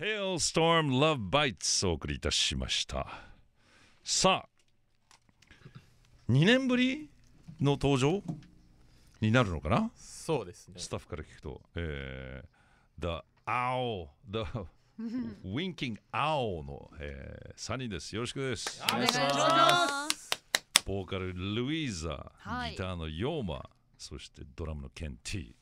Hailstorm Love Bites をお送りいたしましたさあ2年ぶりの登場になるのかなそうですねスタッフから聞くと、えー、The Owl The Winking Owl の、えー、サニーですよろしくですお願いしますボーカルルイーザ、ギターのヨーマそしてドラムのケンティー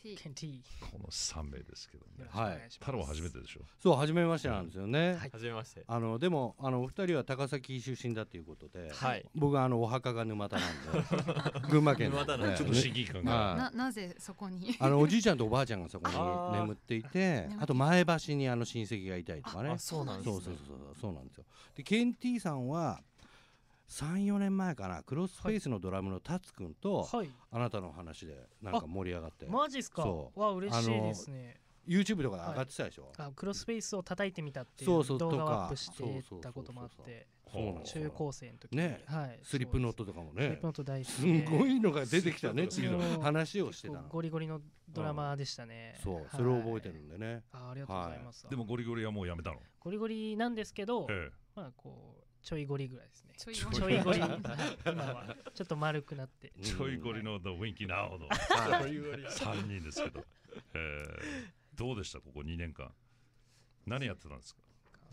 ケンティこの3名ですけどねはい太郎は初めてでしょそう初めましてなんですよね、はい、初めましてあのでもあのお二人は高崎出身だということで、はい、僕はあのお墓が沼田なんで 群馬県なんで、ちょっと刺激感が、なぜそこにあのおじいちゃんとおばあちゃんがそこに 眠っていてあと前橋にあの親戚がいたりとかねそうなんです、ね、そうそうそうそうなんですよでケンティさんは34年前かなクロスフェイスのドラムの達君と、はい、あなたの話でなんか盛り上がってマジっすかそうわ嬉しいですね YouTube とか上がってたでしょ、はい、クロスフェイスを叩いてみたっていう動画をアップしてたこともあって中高生の時ね、はい、スリップノットとかもねスリップノット大好きすごいのが出てきたねっていう話をしてたゴリゴリのドラマでしたね、うん、そう、はい、それを覚えてるんでねあありがとうございます、はい、でもゴリゴリはもうやめたのゴリゴリなんですけど、ええ、まあこうちょいゴリぐらいですね。ちょいゴリ。今はちょっと丸くなって。ちょいゴリのウィンキーなオの3 人ですけど、えー、どうでしたここ2年間。何やってたんですか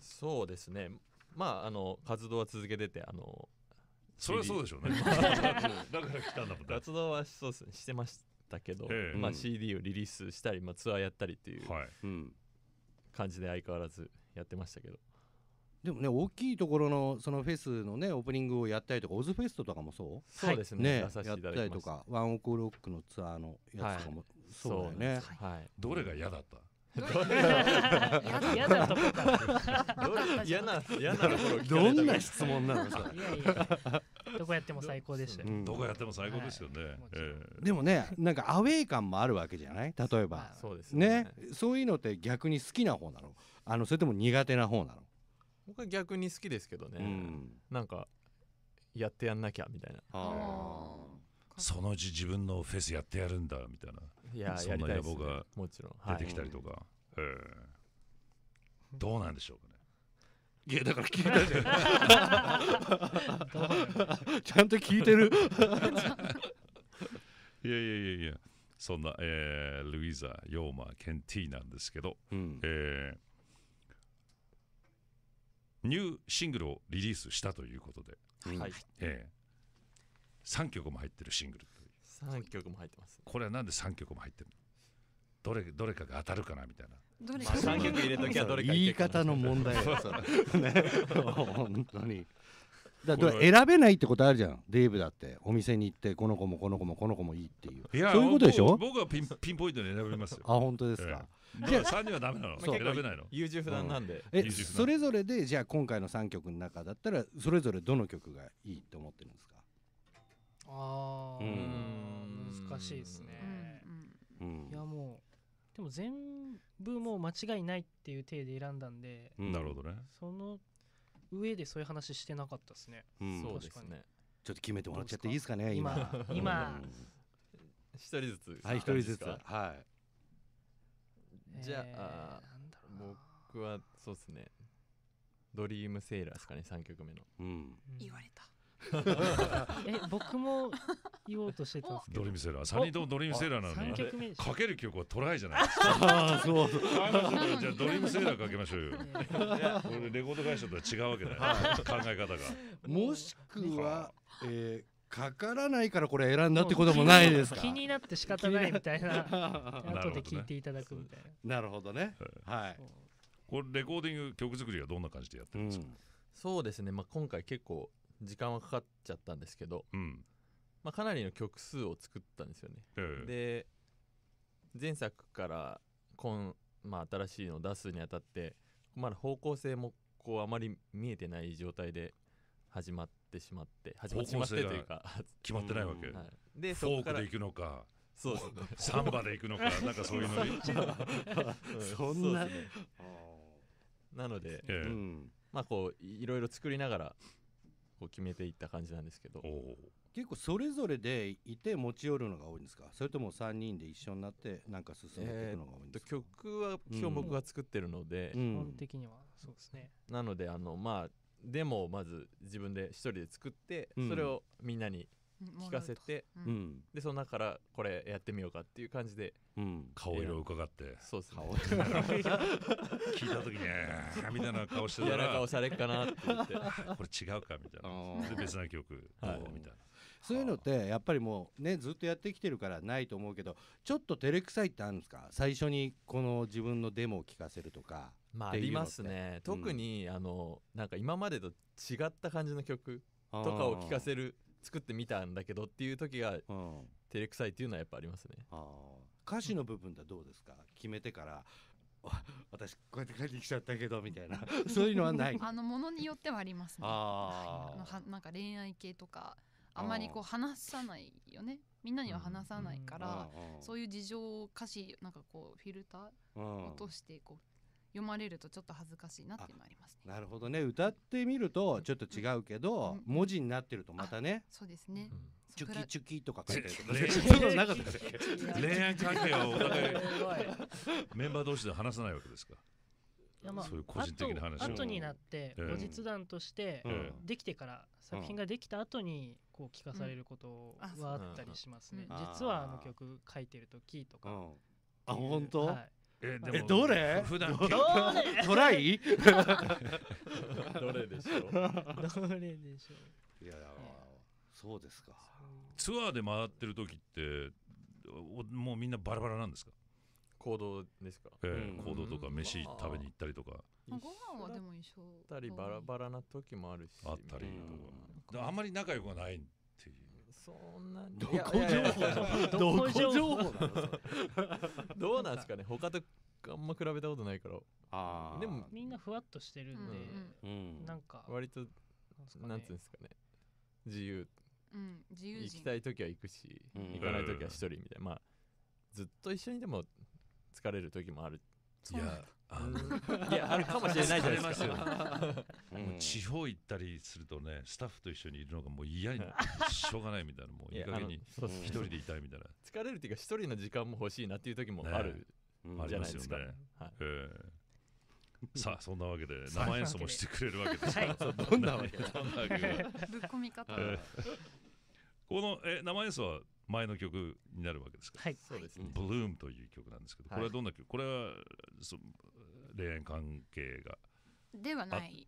そうですね、まあ、あの活動は続けてて、あのそれはそうでしょうね。だから来たんだもんね。活動はそうですね、してましたけど、えー、まあ、CD をリリースしたり、まあ、ツアーやったりっていう感じで相変わらずやってましたけど。でもね大きいところのそのフェスのねオープニングをやったりとかオズフェストとかもそうそうですねやったりとかワンオクロックのツアーのやつとかもそうだよね、はいどれが嫌だった嫌なとこから嫌な嫌なところどんな質問なのさいやどこやっても最高でしたよどこやっても最高ですよねえでもねなんかアウェー感もあるわけじゃない例えばそうですねそういうのって逆に好きな方なのあのそれとも苦手な方なの僕は逆に好きですけどね、うん、なんかやってやんなきゃみたいなそのうち自分のフェスやってやるんだみたいないやそんな野望が出てきたりとか、はい、どうなんでしょうかねいやだから聞いたじゃん ちゃんと聞いてる いやいやいやいやそんな、えー、ルイザ・ヨーマ・ケンティーなんですけど、うん、えーニューシングルをリリースしたということで、はいえー、3曲も入ってるシングル3曲も入ってます、ね、これはなんで3曲も入ってるのどれどれかが当たるかなみたいな。どれか。曲入れときはどれか。言い方の問題。本当に。だ選べないってことあるじゃんデーブだってお店に行ってこの子もこの子もこの子もいいっていういそういうことでしょ僕はピンピンポイントで選びますよあ本当ですか、えじゃあ3人はダメなの選べないの優柔不断なんで、うん、えそれぞれでじゃあ今回の3曲の中だったらそれぞれどの曲がいいと思ってるんですかあん、難しいですね、うん、いやもうでも全部もう間違いないっていう体で選んだんで、なるほどねその上でそういう話してなかったですね、うん、そうですねちょっと決めてもらっちゃっていいですかね今今、今一人ずつはい一人ずつはいじゃあ僕はそうですね「ドリームセーラー」ですかね3曲目の、うん、言われたえ僕も言おうとしてたんですけどドリームセーラーサ人ともドリームセーラーなのにかける曲はトライじゃないですかああそうじゃあドリームセーラーかけましょうよこれレコード会社とは違うわけだよ考え方がもしくは、えー、かからないからこれ選んだってこともないですか気になって仕方ないみたいな 後で聞いていただくみたいななるほどね、はい、これレコーディング曲作りはどんな感じでやってるんですか、うん、そうですね、まあ、今回結構時間はかかっちゃったんですけど、うん、まあ、かなりの曲数を作ったんですよね、えー、で前作から今、まあ、新しいのを出すにあたってまだ方向性もこうあまり見えてない状態で始まっってしまって始まってしまってというか決まってないわけ、はい、でフォークでいくのかそうですねサンバでいくのかなんかそういうのにそんな、ね、なので、ええ、まあこういろいろ作りながらこう決めていった感じなんですけど結構それぞれでいて持ち寄るのが多いんですかそれとも3人で一緒になってなんか進めていくのが多いんですか、えー、曲は基本僕が作ってるので、うん、基本的にはそうですねなのであのまあデモをまず自分で一人で作ってそれをみんなに聞かせて、うん、でその中からこれやってみようかっていう感じで、うん、顔色を伺ってそうですね聞いた時ねみたいな顔してたら嫌な顔されっかなって言って これ違うかみたいなで別な曲、はい、みたいなそういうのってやっぱりもうねずっとやってきてるからないと思うけどちょっと照れくさいってあるんですか最初にこの自分のデモを聞かせるとかまあ、ありますね、うん、特にあのなんか今までと違った感じの曲とかを聴かせる作ってみたんだけどっていう時が、照れくさいっていうのはやっぱありますね歌詞の部分ではどうですか決めてから私こうやって帰ってきちゃったけどみたいな そういうのはないあのものによってはありますねあなんか恋愛系とかあまりこう話さないよねみんなには話さないから、そういう事情を歌詞なんかこうフィルター落としてこう読まれるとちょっと恥ずかしいなっていうのありますね。なるほどね歌ってみるとちょっと違うけど、うん、文字になってるとまたねそうですね、うん、チュキチュキとか書いてるとか、ね、か恋愛関係をお互いメンバー同士で話さないわけですかいやまあ、そういう個人的な話後になって、うん、後日談として、うん、できてから作品ができた後にこう聞かされることはあったりしますね、うん、実はあの曲書いてる時とかあ本当、はい、えでもどれ普段 トライどれでしょうどれでしょういやそうですかツアーで回ってる時ってもうみんなバラバラなんですか行動ですか、えー、うん、行動とか飯食べに行ったりとか、ご飯はでも一緒たりバラバラな時もあるしあったりとか、うん、あんまり仲良くはないっていうそんなどこ情報なのどうなんですかね他とあんま比べたことないからあでもみんなふわっとしてるんで、うん、なんか割となんつうんですかね自由,、うん、自由行きたい時は行くし、うん、行かない時は一人みたいなまあずっと一緒にでも疲れる時もあるいやあのいやあるかもしれないじゃないですかう地方行ったりするとねスタッフと一緒にいるのがもう嫌にしょうがないみたいなもういい加減に一人でいたいみたいな疲れるっていうか一人の時間も欲しいなっていう時もある、ね、じゃないですか、ね、はい、えーさあそんなわけで生演奏もしてくれるわけですから、どんなわけぶっ込み方、このえ生演奏は前の曲になるわけですかはいそうですね「ブルームという曲なんですけど、これはどんな曲これはそ恋愛関係がではない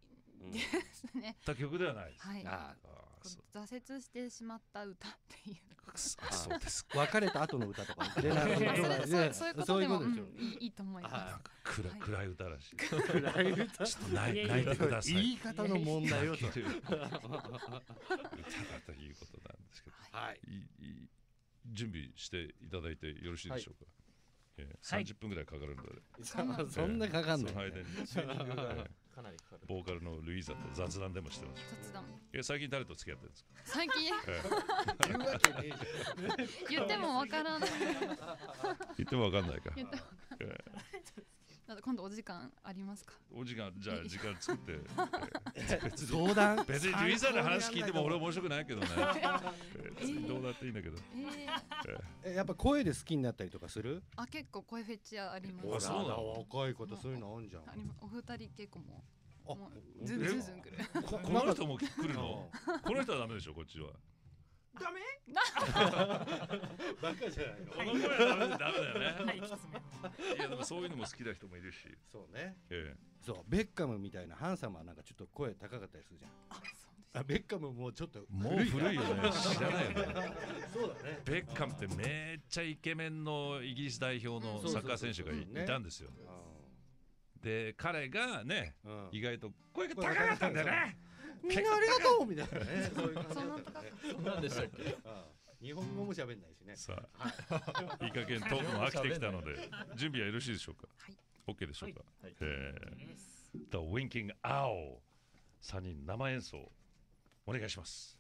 ですね。他曲ではないです。はい。挫折してしまった歌っていう。そうです。別れた後の歌とか。そういうことでもいいと思います。暗い歌らしい。暗い歌。ちょっと泣いてください。言い方の問題をという歌だということなんですけど。はい。準備していただいてよろしいでしょうか。三十分ぐらいかかるんだそんなかかんの、その間に、かなりかかるボーカルのルイーザと雑談でもしてます。雑談え最近誰と付き合ってるんですか最近言言ってもわからない言ってもわかんないか言ってもわかんない今度お時間ありますかお時間じゃあ時間作って 相談別に獣医さんの話聞いても俺面白くないけどねどうだっていいんだけど、やっぱ声で好きになったりとかするあ結構声フェチありますそうな若い方そういうのあんじゃんお二人結構もうズンズンくる この人も来るのこの人はダメでしょこっちはダメ？バカじゃないの。この声はダメだよね。そういうのも好きな人もいるしそうね、ええ、そうベッカムみたいなハンサムはなんかちょっと声高かったりするじゃんあそうですあベッカムもうちょっともう古いよね知らないよね そうだねベッカムってめっちゃイケメンのイギリス代表のサッカー選手がいたんですよ、で彼がね、うん、意外と声が高かったんだよねみんなありがとうみたいなねそんな高かった何でしたっけ日本語も喋んないしね。さあ、いい加減トークも飽きてきたので、準備はよろしいでしょうか。はい。OK でしょうか。はい。えー、The Winking Owl 三人生演奏お願いします。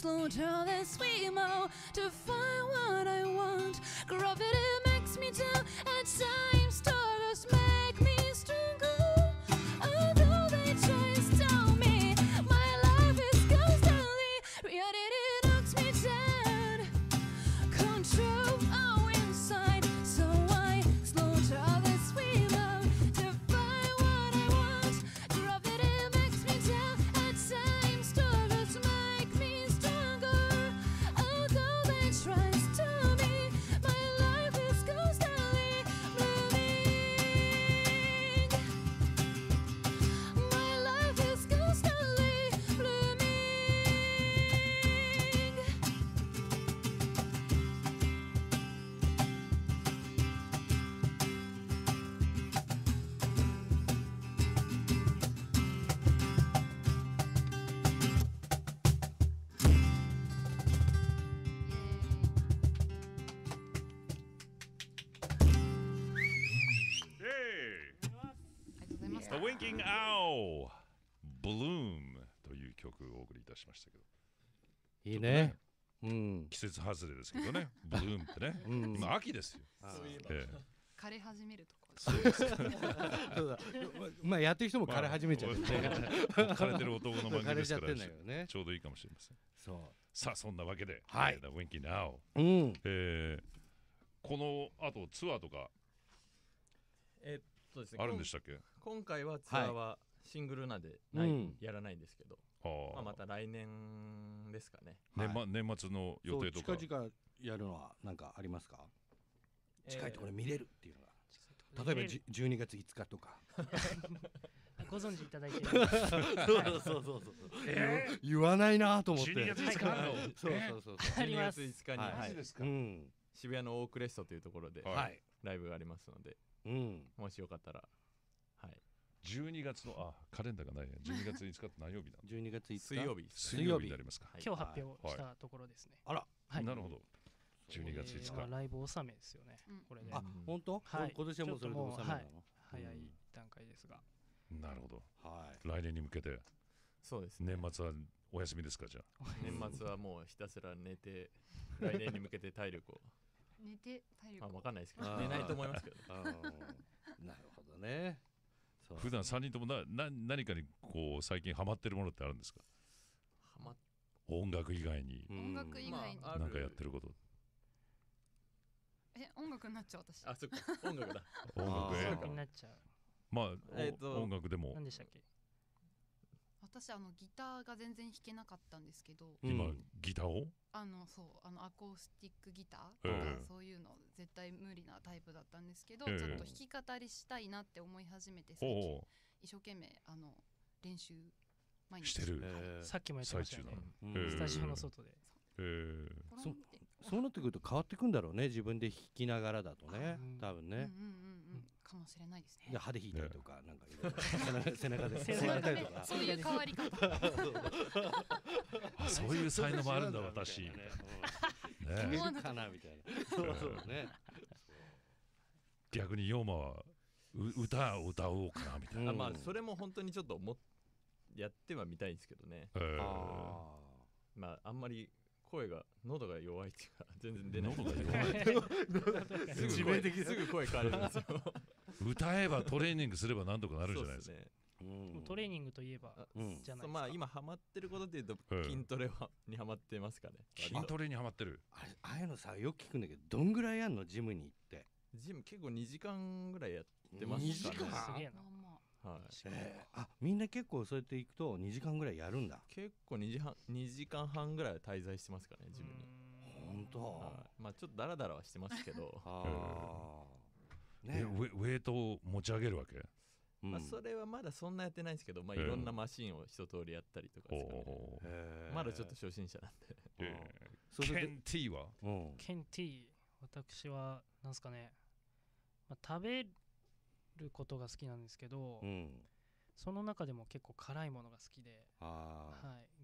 slow down that sweet mo to find Thinking Ow! Bloom という曲をお送りいたしましたけど。いいね。ねうん、季節外れですけどね、ブルームってね、うん、今秋ですよ。ええ、枯れ始めるところ。そうです まあやってる人も枯れ始めちゃう、ね、まあ、枯れてる男の番組ですから、ね、ちょうどいいかもしれません。そうさあそんなわけで、はい、The Winky Now、うんえー、この後ツアーとか、えっとですね、あるんでしたっけ今回はツアーはシングルなんでない、やらないんですけど、まあ、また来年ですかね、はい、年末の予定とか近々やるのは何かありますか、えー、近いところ見れるっていうのが例えば12月5日とか ご存知いただいて そうそうそうそう、えー、言わないなと思って12月5日そうそうそうそう12月5日に、はい、はいうん、渋谷のオークレストというところで、はい、ライブがありますので、うん、もしよかったら12月のあカレンダーがない12月5日って何曜日だ12 月5日水曜日水曜日になりますか、はい、今日発表したところですね、はい、あら、はい、なるほど12月5日、ライブ納めですよね、うん、これであ本当、はい、今年はもうそれで納めなの、早い段階ですが、うん、なるほど、はい、来年に向けてそうです、ね、年末はお休みですかじゃあ年末はもうひたすら寝て来年に向けて体力を 寝て体力を、あ、分かんないですけど寝ないと思いますけどなるほどねそ普段三3人ともなな何かにこう最近ハマってるものってあるんですかハマ音楽以外に音楽以外に、まあ、何かやってることえ音楽になっちゃう私あそっか音楽だ音楽ねになっちゃうまあ、えーと音楽でも何でしたっけ私あのギターが全然弾けなかったんですけど今、うん、ギターをあのそうあのアコースティックギターとか、えー、そういうの絶対無理なタイプだったんですけど、えー、ちょっと弾き語りしたいなって思い始めて最近一生懸命あの練習毎日してる、はいえー、さっきも言ってましたね、うん、スタジオの外で。えー、そそうなってくると変わってくんだろうね自分で弾きながらだとね多分ね、うんうんもしれないですね。いや歯で引いたりとか、なんかいろいろ背中で 背中でそういう変わり方。そういう才能もあるんだ私。ね。思わなかなみたいな。そうね。逆にヨーマはう歌を歌おうかなみたいな。まあそれも本当にちょっともやってはみたいんですけどね。あまああんまり声が喉が弱いっていうか全然出ない喉が弱いすぐ声すぐ声変わるんですよ歌えばトレーニングすれば何とかなるじゃないですか、うん、トレーニングといえば、うん、じゃないまあ今ハマってることでいうと筋トレは、にハマってますかね筋トレにハマってるあれああいうのさよく聞くんだけどどんぐらいやんのジムに行ってジム結構2時間ぐらいやってますかね2時間すげえなはい、えー、あみんな結構そうやって行くと2時間ぐらいやるんだ結構2時半 ,2 時間半ぐらい滞在してますかね自分に本当、はい、まあちょっとダラダラはしてますけど あ、ね、ウェイトを持ち上げるわけまあ、それはまだそんなやってないんですけど、まあ、いろんなマシンを一通りやったりとかですかね、えー、まだちょっと初心者なんで、えー、ケンティーはケンティー私はなんですかね、まあ、食べることが好きなんですけど、うん、その中でも結構辛いものが好きで、は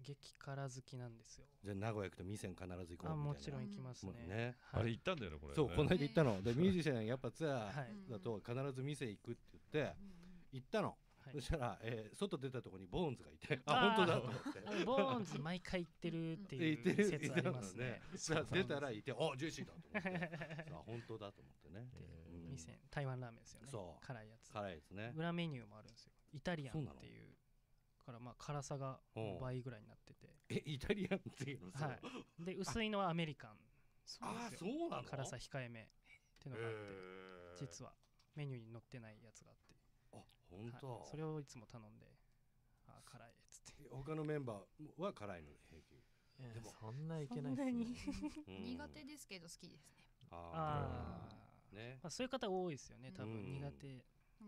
い、激辛好きなんですよじゃあ名古屋行くと店必ず行こうみもちろん行きますねねはい、あれ行ったんだよねこれ、ね、そうこの間行ったのでミュージシャンやっぱツアーだと必ず店行くって言って、行ったの、そしたら、えー、外出たところにボーンズがいてあ本当だと思ってボーンズ毎回行ってるっていう説ありますねね、出たらいてあジューシーだと思って あ本当だと思ってね海台湾ラーメンですよねそう辛いやつ辛いですね裏メニューもあるんですよイタリアンっていうからまあ辛さが倍ぐらいになっててえイタリアンっていうのはいで薄いのはアメリカンあそうなの辛さ控えめっていうのがあって実はメニューに載ってないやつがあってあ本当、はい、それをいつも頼んであ辛いっつって他のメンバーは辛いので平気でもそんないけないです、ね、苦手ですけど好きですねああね、まあ、そういう方多いですよね多分苦手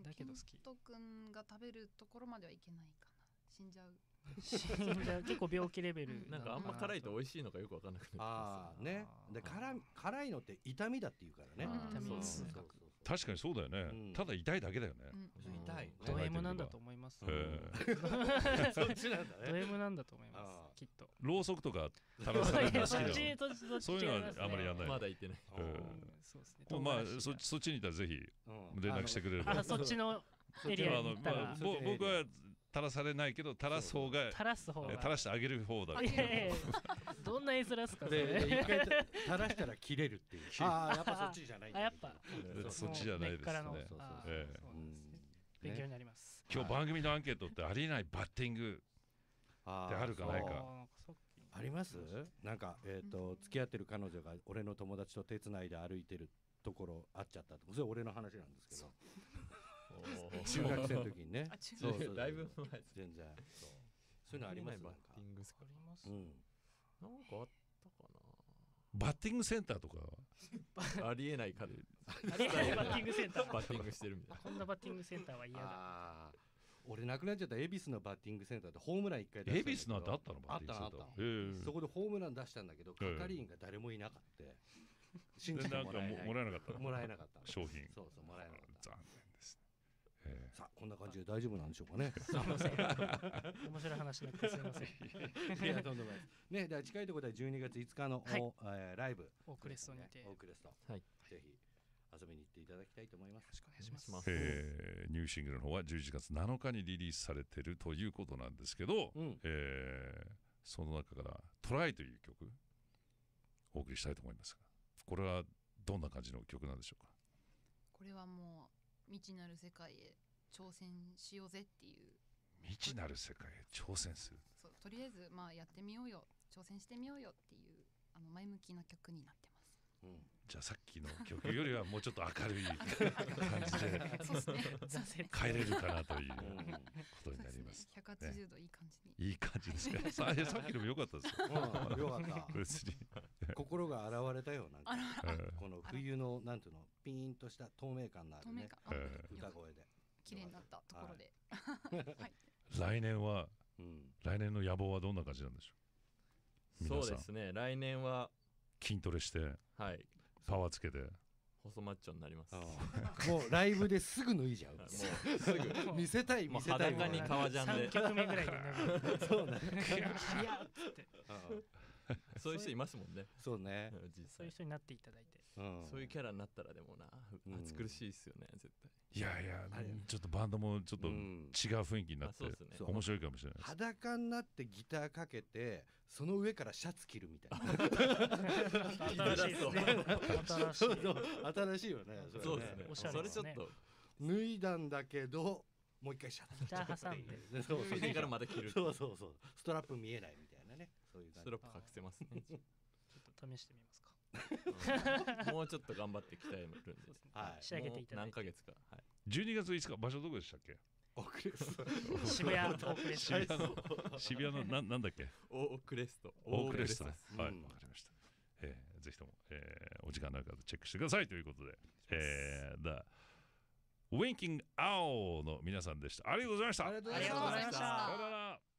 だけど好きとくんが食べるところまではいけないかな死んじゃう 結構病気レベルなんかあんま辛いと美味しいのかよく分かんなくなってますねで辛辛いのって痛みだっていうからね痛み痛覚確かにそうだよね、うん、ただ痛いだけだよね、うん、痛い ド M なんだと思います、ね、そっちなんだねド M なんだと思いますきっとろうそくとか垂らされるの好きだそういうのはあまりやらないまだ行ってない、うん、そうですねまあそそっちにいたらぜひ連絡してくれればそっちのエリアに行ったら僕は垂らされないけど垂らす方が垂らす方が垂らしてあげる方だどんな絵面ですかで一回垂らしたら切れるっていう ああやっぱそっちじゃないあやっぱそっちじゃないですね勉強になります、今日番組のアンケートってありえないバッティングってあるかないかありますなんか、えっと、と付き合ってる彼女が俺の友達と手つないで歩いてるところあっちゃったそれ俺の話なんですけど中学生の時にねそうそうだいぶ前です全然そうそういうのありますバッティングスあります、うん、なんかあったかなバッティングセンターとか ありえないかでありえないバッティングセンターバッティングしてるみたいなこんなバッティングセンターは嫌だ俺なくなっちゃった恵比寿のバッティングセンターでホームラン1回出した恵比寿のんあったのバッティングセンターあった、えー、そこでホームラン出したんだけど係員が誰もいなかった、えー信じてもらえなかったもらえなかった商品そうそうもらえなかったえー、さあこんな感じで大丈夫なんでしょうかね。面白い話になってすみません。いやとんでもいです。ねでは近いところで12月5日の、はい、えー、ライブオークレストにて、オークレスト、はい、ぜひ。遊びに行っていただきたいと思います。よろしくお願いします。えー、ニューシングルの方は11月7日にリリースされてるということなんですけど、うん、えー、その中から「トライという曲お送りしたいと思いますがこれはどんな感じの曲なんでしょうかこれはもう。未知なる世界へ挑戦しようぜっていう未知なる世界へ挑戦するそうとりあえずまあやってみようよ挑戦してみようよっていうあの前向きな曲になってますうん、じゃあさっきの曲よりはもうちょっと明るい 感じで、ね、帰れるかなということになります。百八十度いい感じに。いい感じですね。さっきのも良かったですよ。うん、よかった。別に。心が洗われたよなんかこの冬のなんていうのピーンとした透明感のあるね歌声で綺麗になったところで、来年は、うん、来年の野望はどんな感じなんでしょうそうですね来年は筋トレしてはいパワーつけて細マッチョになります。もうライブですぐ脱いじゃう。もうすぐ 見せたい見せたい。裸に革ジャンで。曲目ぐらい そうね。いやって。そういう人いますもんねそうね実際そういう人になっていただいて、うん、そういうキャラになったらでもな暑苦しいですよね、うん、絶対いやいやちょっとバンドもちょっと違う雰囲気になって、うんね、面白いかもしれない裸になってギターかけてその上からシャツ着るみたいな新しいね新しい新しいよねそうですね、ね、それちょっと脱いだんだけどもう一回シャツ。ター挟んでそうそれからまた着るそうそうそうストラップ見えないみそういうストラップ隠せますね。ちょっと試してみますか。もうちょっと頑張って鍛えるんで、はい、仕上げていただいて。何ヶ月か。はい。12月5日場所どこでしたっけ？オクレスト渋谷の渋谷の渋谷のななんだっけオークレストオークレストはいわかりました、えー、ぜひとも、えー、お時間ある方チェックしてくださいということで、えー、だウィンキングアオの皆さんでしたありがとうございましたありがとうございました